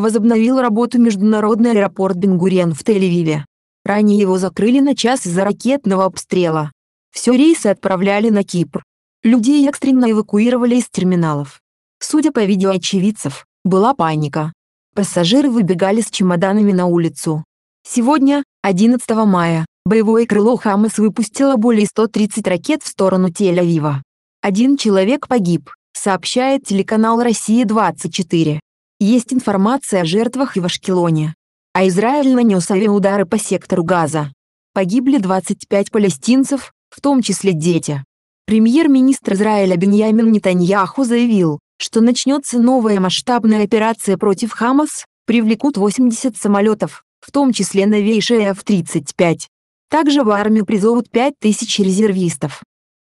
возобновил работу международный аэропорт Бенгурен в Тель-Авиве. Ранее его закрыли на час из-за ракетного обстрела. Все рейсы отправляли на Кипр. Людей экстренно эвакуировали из терминалов. Судя по видео очевидцев, была паника. Пассажиры выбегали с чемоданами на улицу. Сегодня, 11 мая, боевое крыло «Хамас» выпустило более 130 ракет в сторону Тель-Авива. Один человек погиб, сообщает телеканал «Россия-24». Есть информация о жертвах и в Ашкелоне. А Израиль нанес авиаудары по сектору Газа. Погибли 25 палестинцев, в том числе дети. Премьер-министр Израиля Беньямин Нетаньяху заявил, что начнется новая масштабная операция против Хамас, привлекут 80 самолетов, в том числе новейшие F-35. Также в армию призовут 5000 резервистов.